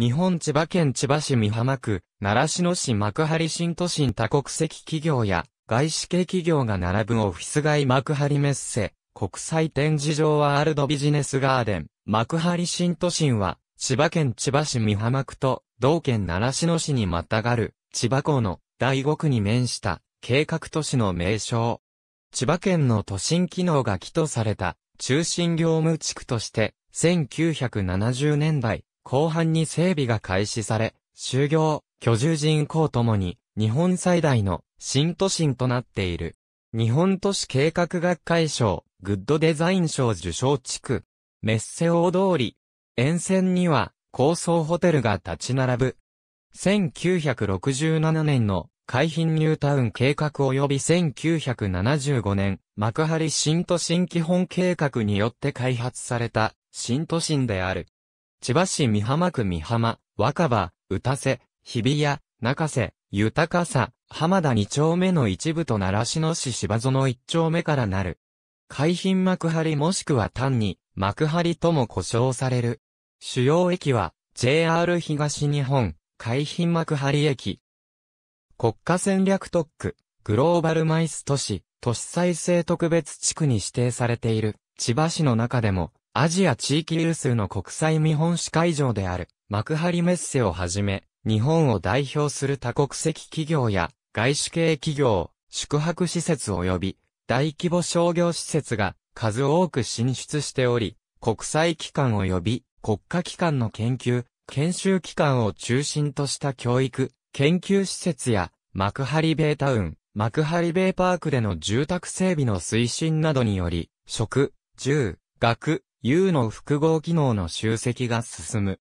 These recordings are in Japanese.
日本千葉県千葉市美浜区、習志野市幕張新都心多国籍企業や、外資系企業が並ぶオフィス街幕張メッセ、国際展示場ワールドビジネスガーデン、幕張新都心は、千葉県千葉市美浜区と、同県習志野市にまたがる、千葉港の第5区に面した、計画都市の名称。千葉県の都心機能が起とされた中心業務地区として1970年代後半に整備が開始され、就業、居住人口ともに、日本最大の新都心となっている。日本都市計画学会賞、グッドデザイン賞受賞地区。メッセ大通り。沿線には高層ホテルが立ち並ぶ。1967年の海浜ニュータウン計画及び1975年、幕張新都心基本計画によって開発された新都心である。千葉市三浜区三浜、若葉、歌瀬、日比谷、中瀬、豊さ、浜田二丁目の一部と奈良市の市芝園一丁目からなる。海浜幕張もしくは単に幕張とも呼称される。主要駅は JR 東日本海浜幕張駅。国家戦略特区、グローバルマイス都市、都市再生特別地区に指定されている千葉市の中でもアジア地域有数の国際見本市会場である幕張メッセをはじめ、日本を代表する多国籍企業や外資系企業、宿泊施設及び大規模商業施設が数多く進出しており、国際機関及び国家機関の研究、研修機関を中心とした教育、研究施設や幕張ベイタウン、幕張ベイパークでの住宅整備の推進などにより、食、住、学、U の複合機能の集積が進む。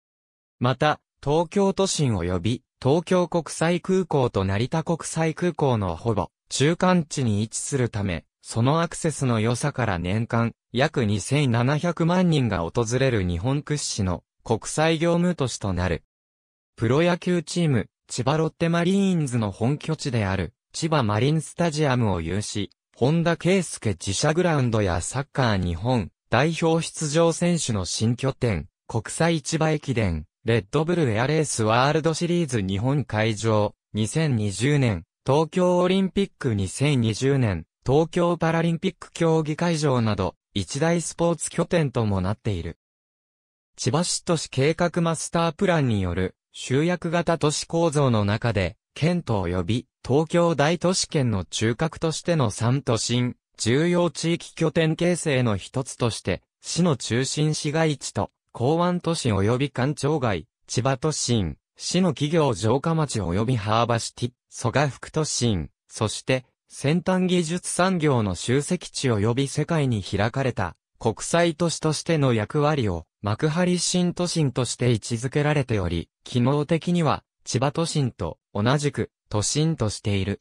また、東京都心及び東京国際空港と成田国際空港のほぼ中間地に位置するため、そのアクセスの良さから年間約2700万人が訪れる日本屈指の国際業務都市となる。プロ野球チーム、千葉ロッテマリーンズの本拠地である千葉マリンスタジアムを有し、本田圭介自社グラウンドやサッカー日本、代表出場選手の新拠点、国際市場駅伝、レッドブルエアレースワールドシリーズ日本会場、2020年、東京オリンピック2020年、東京パラリンピック競技会場など、一大スポーツ拠点ともなっている。千葉市都市計画マスタープランによる集約型都市構造の中で、県と及び東京大都市圏の中核としての3都心、重要地域拠点形成の一つとして、市の中心市街地と、港湾都市及び官庁街、千葉都心、市の企業城下町及びハーバシティ、蘇我福都心、そして、先端技術産業の集積地及び世界に開かれた、国際都市としての役割を、幕張新都心として位置づけられており、機能的には、千葉都心と同じく、都心としている。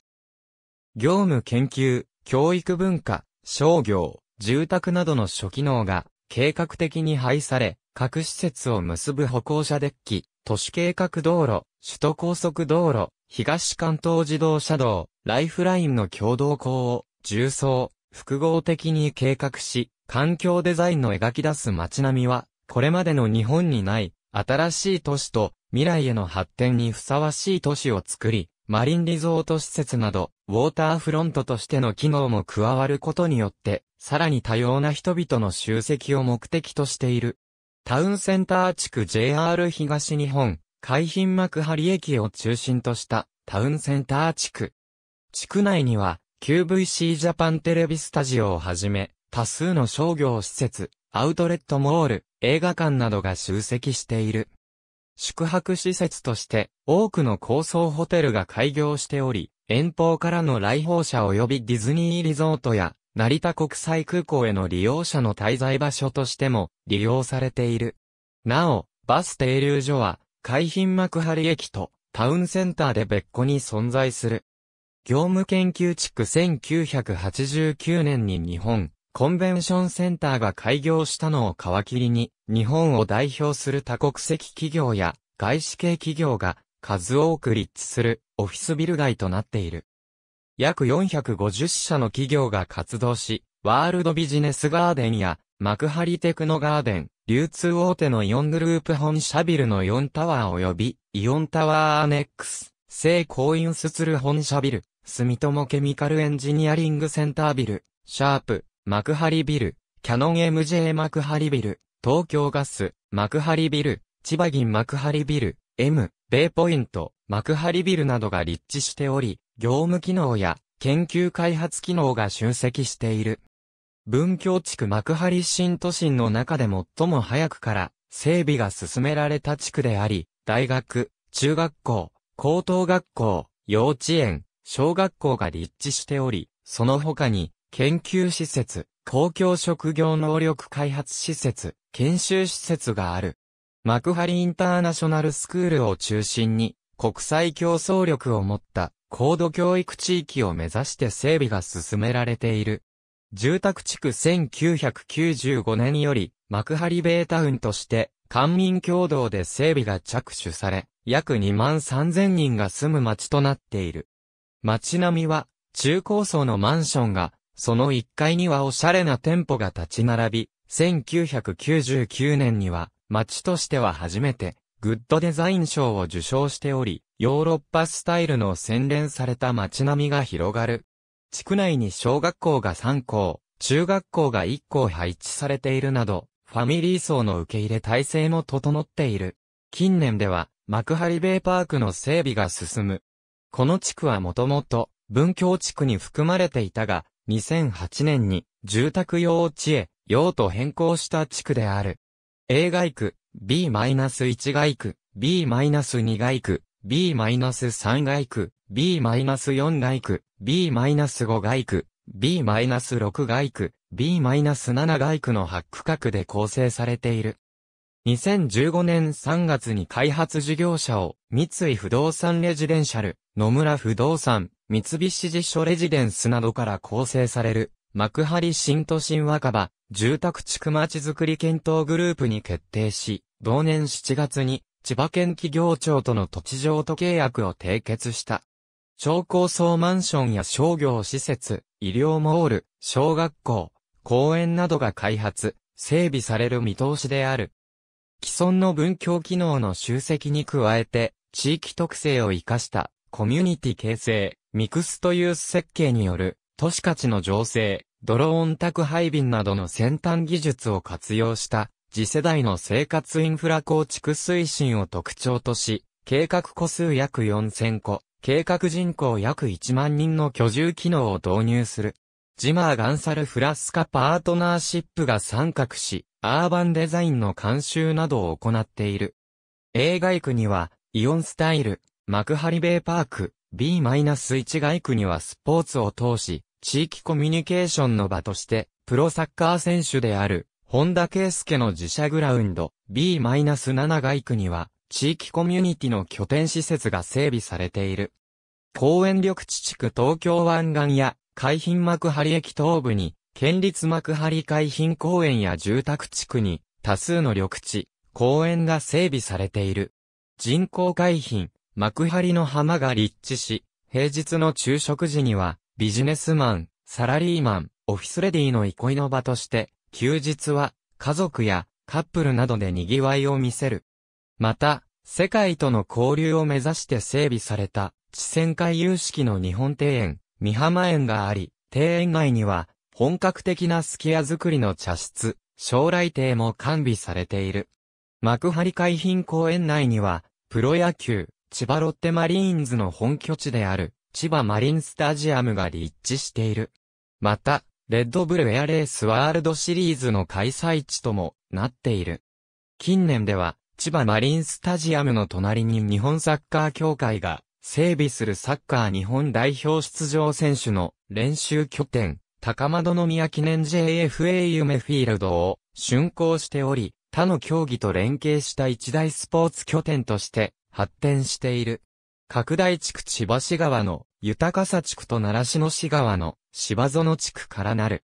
業務研究、教育文化、商業、住宅などの諸機能が計画的に配され、各施設を結ぶ歩行者デッキ、都市計画道路、首都高速道路、東関東自動車道、ライフラインの共同校を重層、複合的に計画し、環境デザインの描き出す街並みは、これまでの日本にない、新しい都市と未来への発展にふさわしい都市を作り、マリンリゾート施設など、ウォーターフロントとしての機能も加わることによって、さらに多様な人々の集積を目的としている。タウンセンター地区 JR 東日本、海浜幕張駅を中心としたタウンセンター地区。地区内には QVC ジャパンテレビスタジオをはじめ、多数の商業施設、アウトレットモール、映画館などが集積している。宿泊施設として多くの高層ホテルが開業しており、遠方からの来訪者及びディズニーリゾートや成田国際空港への利用者の滞在場所としても利用されている。なお、バス停留所は海浜幕張駅とタウンセンターで別個に存在する。業務研究地区1989年に日本コンベンションセンターが開業したのを皮切りに、日本を代表する多国籍企業や外資系企業が数多く立地するオフィスビル街となっている。約450社の企業が活動し、ワールドビジネスガーデンや幕張テクノガーデン、流通大手のイオングループ本社ビルのイオンタワー及び、イオンタワーアネックス、聖コインスツル本社ビル、住友ケミカルエンジニアリングセンタービル、シャープ、幕張ビル、キャノン MJ 幕張ビル、東京ガス、幕張ビル、千葉銀幕張ビル、M、ベイポイント、幕張ビルなどが立地しており、業務機能や研究開発機能が集積している。文京地区幕張新都心の中で最も早くから整備が進められた地区であり、大学、中学校、高等学校、幼稚園、小学校が立地しており、その他に研究施設、公共職業能力開発施設、研修施設がある。幕張インターナショナルスクールを中心に、国際競争力を持った高度教育地域を目指して整備が進められている。住宅地区1995年より幕張ベータウンとして官民共同で整備が着手され、約2万3000人が住む街となっている。街並みは中高層のマンションがその1階にはおしゃれな店舗が立ち並び、1999年には、街としては初めて、グッドデザイン賞を受賞しており、ヨーロッパスタイルの洗練された街並みが広がる。地区内に小学校が3校、中学校が1校配置されているなど、ファミリー層の受け入れ体制も整っている。近年では、幕張ベイパークの整備が進む。この地区はもともと、文教地区に含まれていたが、2008年に住宅用地へ用途変更した地区である。A 外区、B-1 外区、B-2 外区、B-3 外区、B-4 外区、B-5 外区、B-6 外区、B-7 外区の8区画で構成されている。2015年3月に開発事業者を三井不動産レジデンシャル、野村不動産、三菱地所レジデンスなどから構成される、幕張新都心若葉、住宅地区まちづくり検討グループに決定し、同年7月に、千葉県企業庁との土地譲渡契約を締結した。超高層マンションや商業施設、医療モール、小学校、公園などが開発、整備される見通しである。既存の文教機能の集積に加えて、地域特性を活かしたコミュニティ形成、ミクストユース設計による都市価値の醸成、ドローン宅配便などの先端技術を活用した次世代の生活インフラ構築推進を特徴とし、計画個数約4000個、計画人口約1万人の居住機能を導入する。ジマー・ガンサル・フラスカパートナーシップが参画し、アーバンデザインの監修などを行っている。映画区には、イオンスタイル、幕張ベイパーク、B-1 街区にはスポーツを通し、地域コミュニケーションの場として、プロサッカー選手である、本田圭介の自社グラウンド、B-7 街区には、地域コミュニティの拠点施設が整備されている。公園緑地地区東京湾岸や、海浜幕張駅東部に、県立幕張海浜公園や住宅地区に、多数の緑地、公園が整備されている。人工海浜、幕張の浜が立地し、平日の昼食時には、ビジネスマン、サラリーマン、オフィスレディの憩いの場として、休日は、家族やカップルなどで賑わいを見せる。また、世界との交流を目指して整備された、地線回遊式の日本庭園、三浜園があり、庭園内には、本格的なスキア作りの茶室、将来亭も完備されている。幕張海浜公園内には、プロ野球、千葉ロッテマリーンズの本拠地である、千葉マリンスタジアムが立地している。また、レッドブルエアレースワールドシリーズの開催地ともなっている。近年では、千葉マリンスタジアムの隣に日本サッカー協会が整備するサッカー日本代表出場選手の練習拠点、高円宮記念 JFA 夢フィールドを竣工しており、他の競技と連携した一大スポーツ拠点として発展している。拡大地区千葉市川の豊かさ地区と奈良市の市川の芝園地区からなる。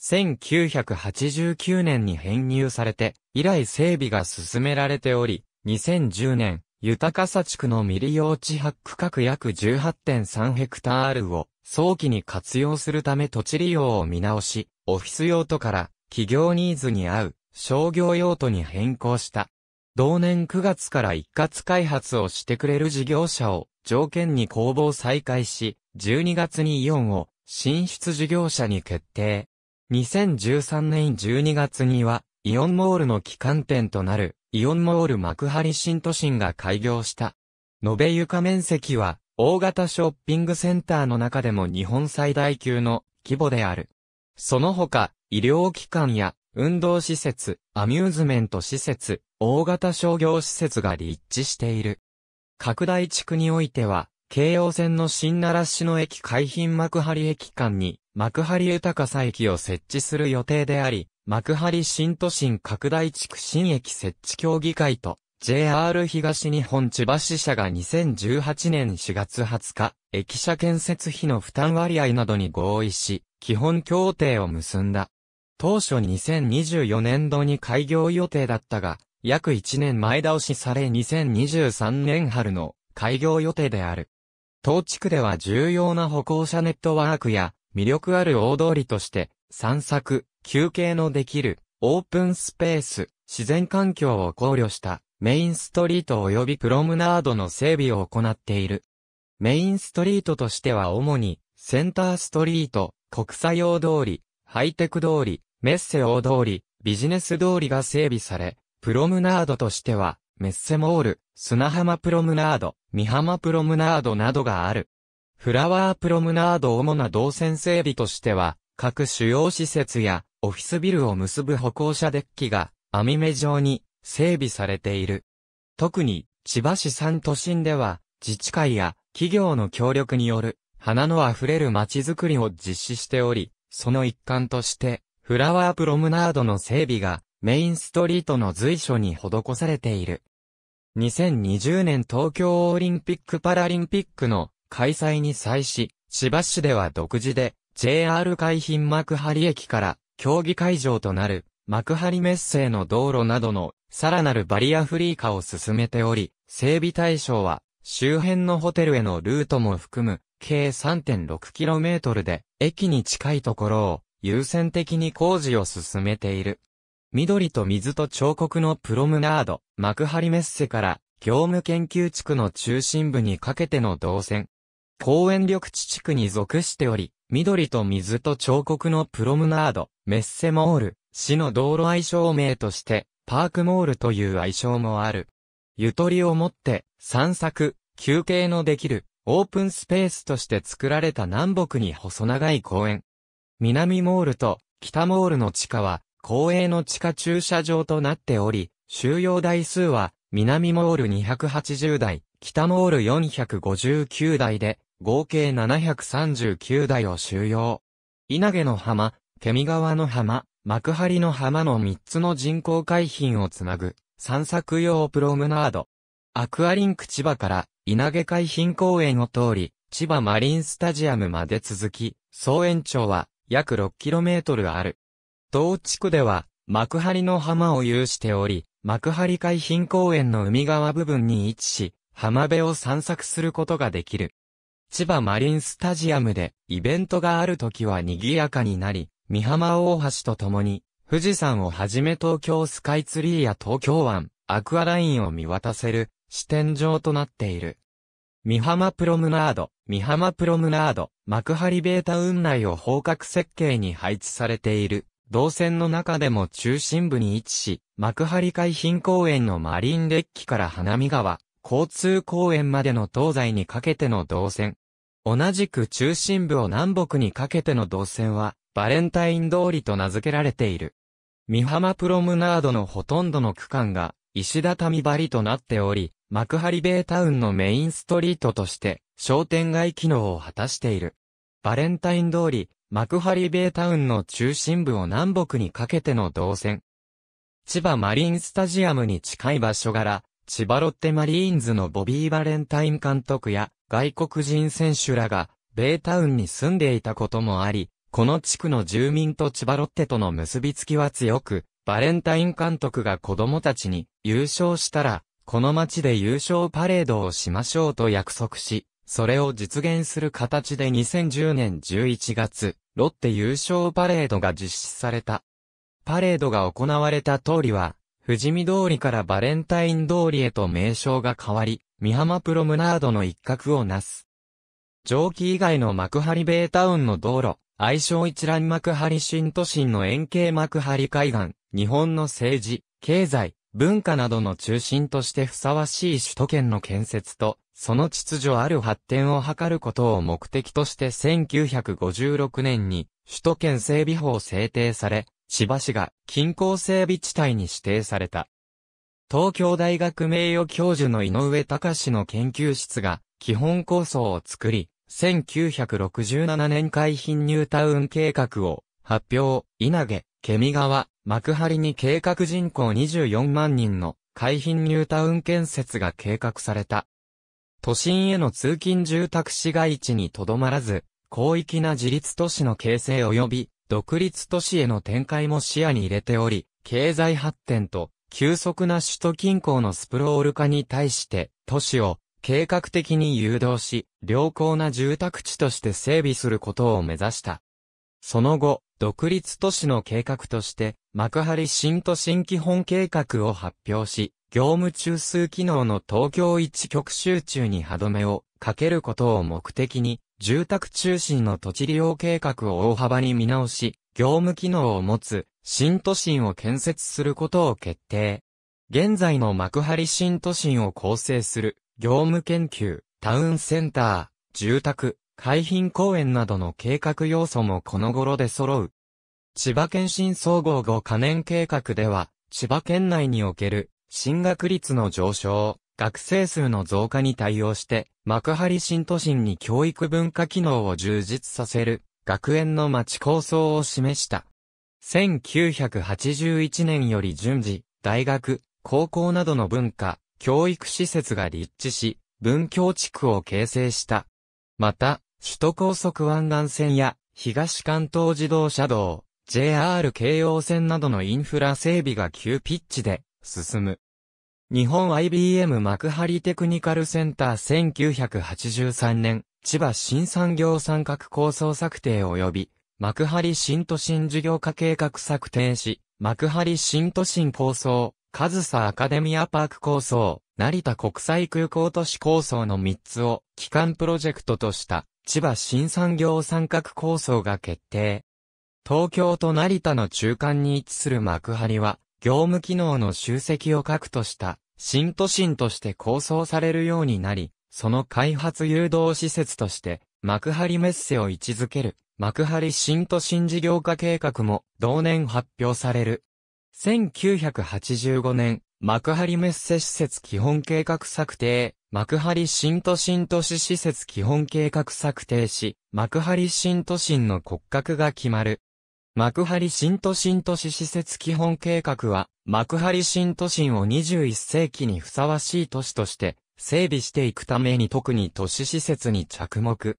1989年に編入されて、以来整備が進められており、2010年、豊かさ地区の未利用地発区画約18.3ヘクタールを早期に活用するため土地利用を見直し、オフィス用途から企業ニーズに合う商業用途に変更した。同年9月から一括開発をしてくれる事業者を条件に公募再開し、12月にイオンを進出事業者に決定。2013年12月には、イオンモールの旗艦店となる、イオンモール幕張新都心が開業した。延べ床面積は、大型ショッピングセンターの中でも日本最大級の規模である。その他、医療機関や運動施設、アミューズメント施設、大型商業施設が立地している。拡大地区においては、京葉線の新奈良市の駅海浜幕張駅間に、幕張豊さ駅を設置する予定であり、幕張新都心拡大地区新駅設置協議会と、JR 東日本千葉支社が2018年4月20日、駅舎建設費の負担割合などに合意し、基本協定を結んだ。当初2024年度に開業予定だったが、約1年前倒しされ2023年春の開業予定である。当地区では重要な歩行者ネットワークや魅力ある大通りとして散策、休憩のできるオープンスペース、自然環境を考慮したメインストリート及びプロムナードの整備を行っている。メインストリートとしては主にセンターストリート、国際大通り、ハイテク通り、メッセ大通り、ビジネス通りが整備され、プロムナードとしては、メッセモール、砂浜プロムナード、三浜プロムナードなどがある。フラワープロムナード主な動線整備としては、各主要施設やオフィスビルを結ぶ歩行者デッキが網目状に整備されている。特に千葉市産都心では自治会や企業の協力による花の溢れる街づくりを実施しており、その一環としてフラワープロムナードの整備がメインストリートの随所に施されている。2020年東京オリンピック・パラリンピックの開催に際し、千葉市では独自で JR 海浜幕張駅から競技会場となる幕張メッセの道路などのさらなるバリアフリー化を進めており、整備対象は周辺のホテルへのルートも含む計 3.6km で駅に近いところを優先的に工事を進めている。緑と水と彫刻のプロムナード、幕張メッセから業務研究地区の中心部にかけての動線。公園緑地地区に属しており、緑と水と彫刻のプロムナード、メッセモール、市の道路愛称名として、パークモールという愛称もある。ゆとりをもって散策、休憩のできるオープンスペースとして作られた南北に細長い公園。南モールと北モールの地下は公営の地下駐車場となっており、収容台数は、南モール280台、北モール459台で、合計739台を収容。稲毛の浜、ケミ川の浜、幕張の浜の3つの人工海浜をつなぐ、散策用プロムナード。アクアリンク千葉から稲毛海浜公園を通り、千葉マリンスタジアムまで続き、総延長は約 6km ある。同地区では、幕張の浜を有しており、幕張海浜公園の海側部分に位置し、浜辺を散策することができる。千葉マリンスタジアムでイベントがある時は賑やかになり、三浜大橋とともに、富士山をはじめ東京スカイツリーや東京湾、アクアラインを見渡せる、視点場となっている。三浜プロムナード、三浜プロムナード、幕張ベータ運内を方角設計に配置されている。動線の中でも中心部に位置し、幕張海浜公園のマリンデッキから花見川、交通公園までの東西にかけての動線。同じく中心部を南北にかけての動線は、バレンタイン通りと名付けられている。三浜プロムナードのほとんどの区間が、石畳張りとなっており、幕張ベイタウンのメインストリートとして、商店街機能を果たしている。バレンタイン通り、幕張ベイタウンの中心部を南北にかけての動線。千葉マリンスタジアムに近い場所柄、千葉ロッテマリーンズのボビー・バレンタイン監督や外国人選手らがベイタウンに住んでいたこともあり、この地区の住民と千葉ロッテとの結びつきは強く、バレンタイン監督が子供たちに優勝したら、この街で優勝パレードをしましょうと約束し、それを実現する形で2010年11月、ロッテ優勝パレードが実施された。パレードが行われた通りは、富士見通りからバレンタイン通りへと名称が変わり、三浜プロムナードの一角をなす。蒸気以外の幕張ベイタウンの道路、愛称一覧幕張新都心の円形幕張海岸、日本の政治、経済、文化などの中心としてふさわしい首都圏の建設と、その秩序ある発展を図ることを目的として1956年に首都圏整備法制定され、千葉市が近郊整備地帯に指定された。東京大学名誉教授の井上隆の研究室が基本構想を作り、1967年海浜ニュータウン計画を発表、稲毛、ケミ川、幕張に計画人口24万人の海浜ニュータウン建設が計画された。都心への通勤住宅市街地にとどまらず、広域な自立都市の形成及び、独立都市への展開も視野に入れており、経済発展と急速な首都近郊のスプロール化に対して都市を計画的に誘導し、良好な住宅地として整備することを目指した。その後、独立都市の計画として、幕張新都心基本計画を発表し、業務中枢機能の東京一極集中に歯止めをかけることを目的に、住宅中心の土地利用計画を大幅に見直し、業務機能を持つ新都心を建設することを決定。現在の幕張新都心を構成する業務研究、タウンセンター、住宅、海浜公園などの計画要素もこの頃で揃う。千葉県新総合5可燃計画では、千葉県内における進学率の上昇、学生数の増加に対応して、幕張新都心に教育文化機能を充実させる、学園の町構想を示した。1981年より順次、大学、高校などの文化、教育施設が立地し、文教地区を形成した。また、首都高速湾岸線や東関東自動車道、JR 京葉線などのインフラ整備が急ピッチで進む。日本 IBM 幕張テクニカルセンター1983年、千葉新産業三角構想策定及び、幕張新都心事業化計画策定し、幕張新都心構想、カズサアカデミアパーク構想、成田国際空港都市構想の3つを、基幹プロジェクトとした、千葉新産業三角構想が決定。東京と成田の中間に位置する幕張は、業務機能の集積を核とした新都心として構想されるようになり、その開発誘導施設として幕張メッセを位置づける幕張新都心事業化計画も同年発表される。1985年、幕張メッセ施設基本計画策定、幕張新都心都市施設基本計画策定し、幕張新都心の骨格が決まる。幕張新都心都市施設基本計画は、幕張新都心を21世紀にふさわしい都市として整備していくために特に都市施設に着目。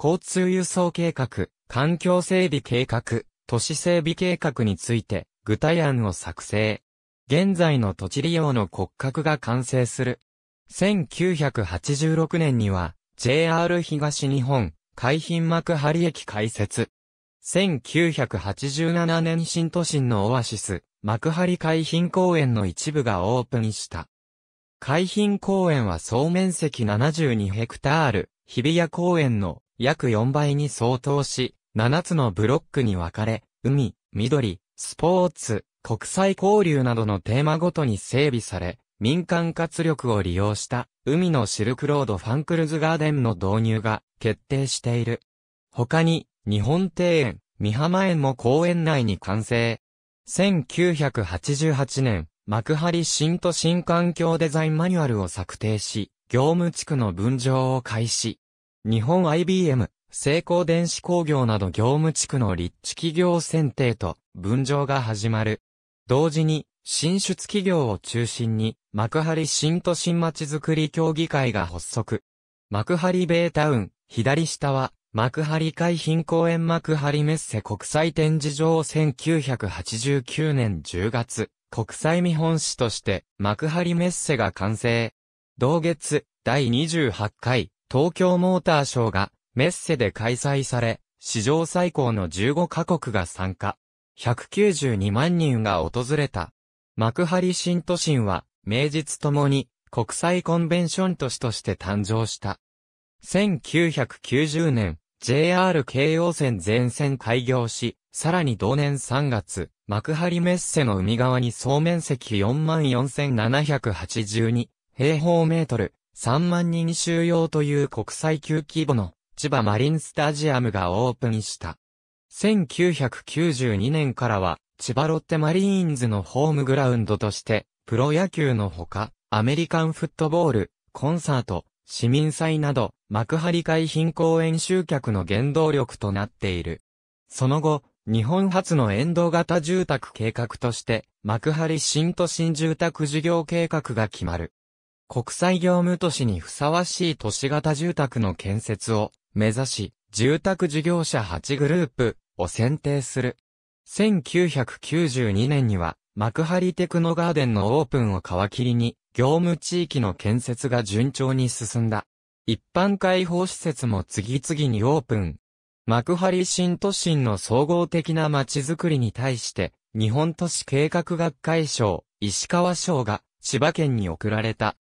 交通輸送計画、環境整備計画、都市整備計画について具体案を作成。現在の土地利用の骨格が完成する。1986年には JR 東日本海浜幕張駅開設。1987年新都心のオアシス、幕張海浜公園の一部がオープンした。海浜公園は総面積72ヘクタール、日比谷公園の約4倍に相当し、7つのブロックに分かれ、海、緑、スポーツ、国際交流などのテーマごとに整備され、民間活力を利用した海のシルクロードファンクルズガーデンの導入が決定している。他に日本庭園、三浜園も公園内に完成。1988年、幕張新都心環境デザインマニュアルを策定し、業務地区の分譲を開始。日本 IBM、成功電子工業など業務地区の立地企業選定と分譲が始まる。同時に、新出企業を中心に、幕張新都心町づくり協議会が発足。幕張ベータウン、左下は、幕張海浜公園幕張メッセ国際展示場を1989年10月、国際見本市として幕張メッセが完成。同月、第28回東京モーターショーがメッセで開催され、史上最高の15カ国が参加。192万人が訪れた。幕張新都心は、名実ともに国際コンベンション都市として誕生した。1990年、JR 京王線全線開業し、さらに同年3月、幕張メッセの海側に総面積44,782平方メートル、3万人収容という国際級規模の千葉マリンスタジアムがオープンした。1992年からは、千葉ロッテマリーンズのホームグラウンドとして、プロ野球のほか、アメリカンフットボール、コンサート、市民祭など、幕張海浜公園集客の原動力となっている。その後、日本初の沿道型住宅計画として、幕張新都心住宅事業計画が決まる。国際業務都市にふさわしい都市型住宅の建設を目指し、住宅事業者8グループを選定する。1992年には幕張テクノガーデンのオープンを皮切りに、業務地域の建設が順調に進んだ。一般開放施設も次々にオープン。幕張新都心の総合的な街づくりに対して、日本都市計画学会賞、石川賞が千葉県に贈られた。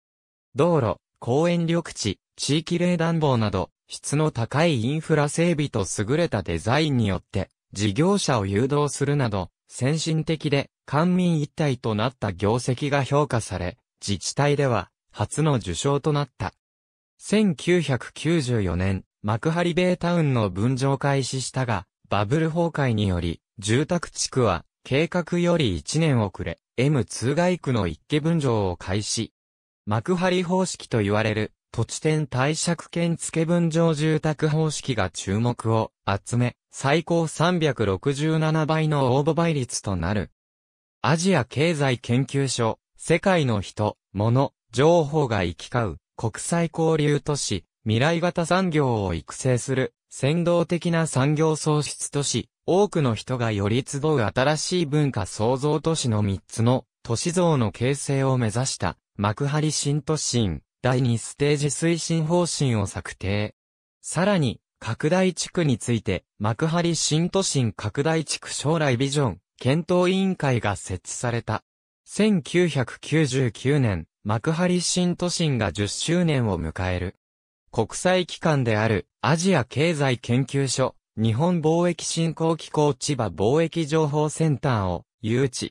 道路、公園緑地、地域冷暖房など、質の高いインフラ整備と優れたデザインによって、事業者を誘導するなど、先進的で官民一体となった業績が評価され、自治体では初の受賞となった。1994年、幕張ベイタウンの分譲開始したが、バブル崩壊により、住宅地区は計画より1年遅れ、M2 外区の一家分譲を開始。幕張方式と言われる土地点貸借権付分譲住宅方式が注目を集め、最高367倍の応募倍率となる。アジア経済研究所、世界の人、物、情報が行き交う、国際交流都市、未来型産業を育成する、先導的な産業創出都市、多くの人がより集う新しい文化創造都市の3つの都市像の形成を目指した幕張新都心。第2ステージ推進方針を策定。さらに、拡大地区について、幕張新都心拡大地区将来ビジョン検討委員会が設置された。1999年、幕張新都心が10周年を迎える。国際機関であるアジア経済研究所、日本貿易振興機構千葉貿易情報センターを誘致。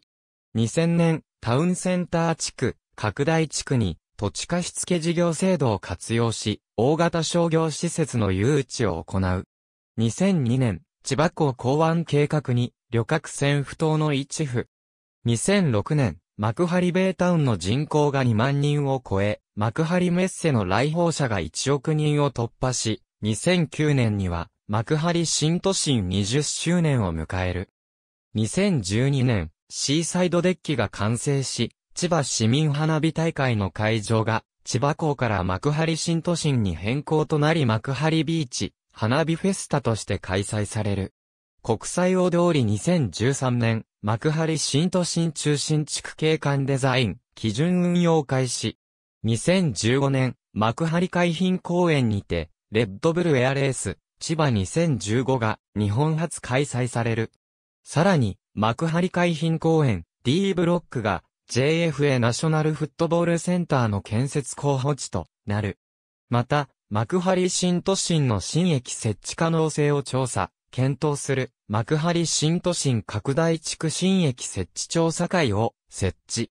2000年、タウンセンター地区、拡大地区に土地貸付事業制度を活用し、大型商業施設の誘致を行う。2002年、千葉港港湾計画に、旅客船不当の一府。2006年、幕張ベイタウンの人口が2万人を超え、幕張メッセの来訪者が1億人を突破し、2009年には、幕張新都心20周年を迎える。2012年、シーサイドデッキが完成し、千葉市民花火大会の会場が、千葉港から幕張新都心に変更となり幕張ビーチ、花火フェスタとして開催される。国際大通り2013年、幕張新都心中心地区景観デザイン、基準運用開始。2015年、幕張海浜公園にて、レッドブルエアレース、千葉2015が日本初開催される。さらに、幕張海浜公園 D ブロックが JFA ナショナルフットボールセンターの建設候補地となる。また、幕張新都心の新駅設置可能性を調査、検討する幕張新都心拡大地区新駅設置調査会を設置。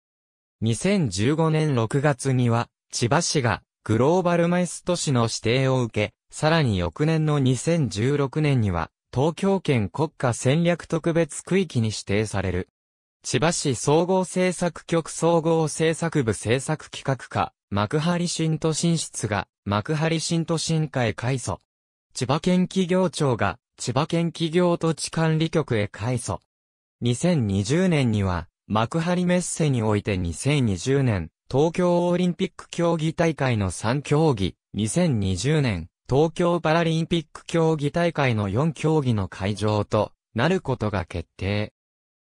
2015年6月には、千葉市がグローバルマイス都市の指定を受け、さらに翌年の2016年には、東京圏国家戦略特別区域に指定される。千葉市総合政策局総合政策部政策企画課、幕張新都心室が、幕張新都心会改祖。千葉県企業庁が、千葉県企業土地管理局へ改祖。2020年には、幕張メッセにおいて2020年、東京オリンピック競技大会の3競技、2020年、東京パラリンピック競技大会の4競技の会場となることが決定。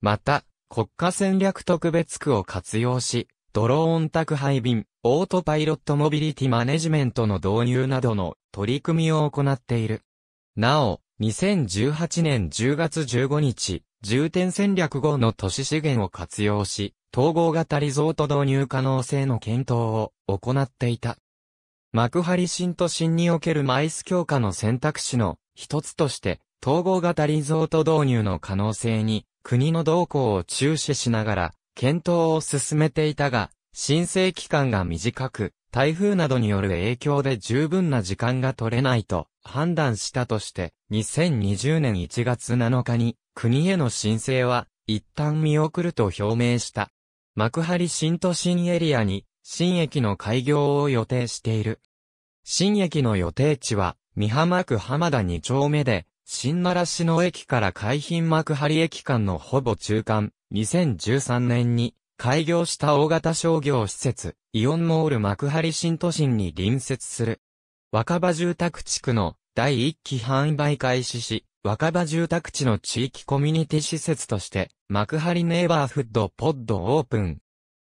また、国家戦略特別区を活用し、ドローン宅配便、オートパイロットモビリティマネジメントの導入などの取り組みを行っている。なお、2018年10月15日、重点戦略後の都市資源を活用し、統合型リゾート導入可能性の検討を行っていた。幕張新都心におけるマイス強化の選択肢の一つとして、統合型リゾート導入の可能性に国の動向を注視しながら、検討を進めていたが、申請期間が短く、台風などによる影響で十分な時間が取れないと判断したとして、2020年1月7日に国への申請は一旦見送ると表明した。幕張新都心エリアに新駅の開業を予定している。新駅の予定地は、三浜区浜田2丁目で、新奈良市の駅から海浜幕張駅間のほぼ中間、2013年に開業した大型商業施設、イオンモール幕張新都心に隣接する。若葉住宅地区の第1期販売開始し、若葉住宅地の地域コミュニティ施設として、幕張ネイバーフッドポッドオープン。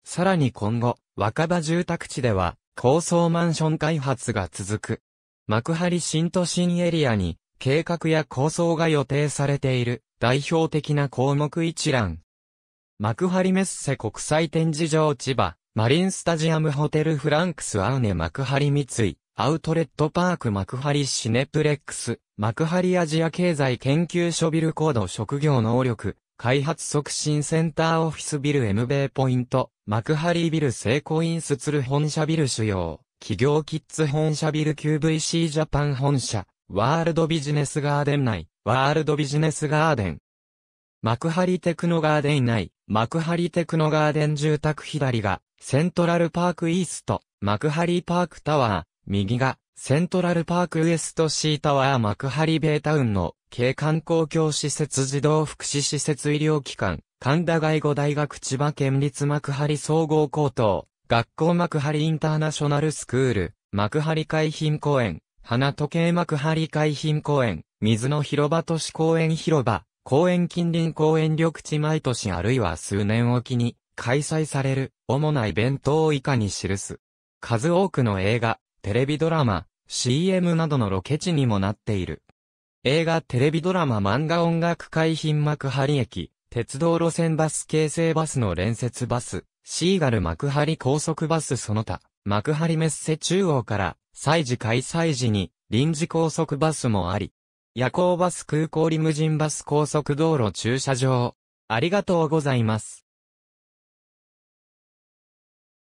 さらに今後、若葉住宅地では、高層マンション開発が続く。幕張新都心エリアに、計画や構想が予定されている代表的な項目一覧。幕張メッセ国際展示場千葉、マリンスタジアムホテルフランクスアウネ幕張三井、アウトレットパーク幕張シネプレックス、幕張アジア経済研究所ビル高度職業能力、開発促進センターオフィスビル M ーポイント、幕張ビル成功インスツル本社ビル主要、企業キッズ本社ビル QVC ジャパン本社、ワールドビジネスガーデン内、ワールドビジネスガーデン。幕張テクノガーデン内、幕張テクノガーデン住宅左が、セントラルパークイースト、幕張パークタワー、右が、セントラルパークウエストシータワー幕張ベータウンの、軽観公共施設児童福祉施設医療機関、神田外語大学千葉県立幕張総合高等、学校幕張インターナショナルスクール、幕張海浜公園、花時計幕張海浜公園、水の広場都市公園広場、公園近隣公園緑地毎年あるいは数年おきに開催される主なイベントを以下に記す。数多くの映画、テレビドラマ、CM などのロケ地にもなっている。映画テレビドラマ漫画音楽海浜幕張駅、鉄道路線バス京成バスの連接バス、シーガル幕張高速バスその他、幕張メッセ中央から祭事開催時に臨時高速バスもあり、夜行バス空港リムジンバス高速道路駐車場。ありがとうございます。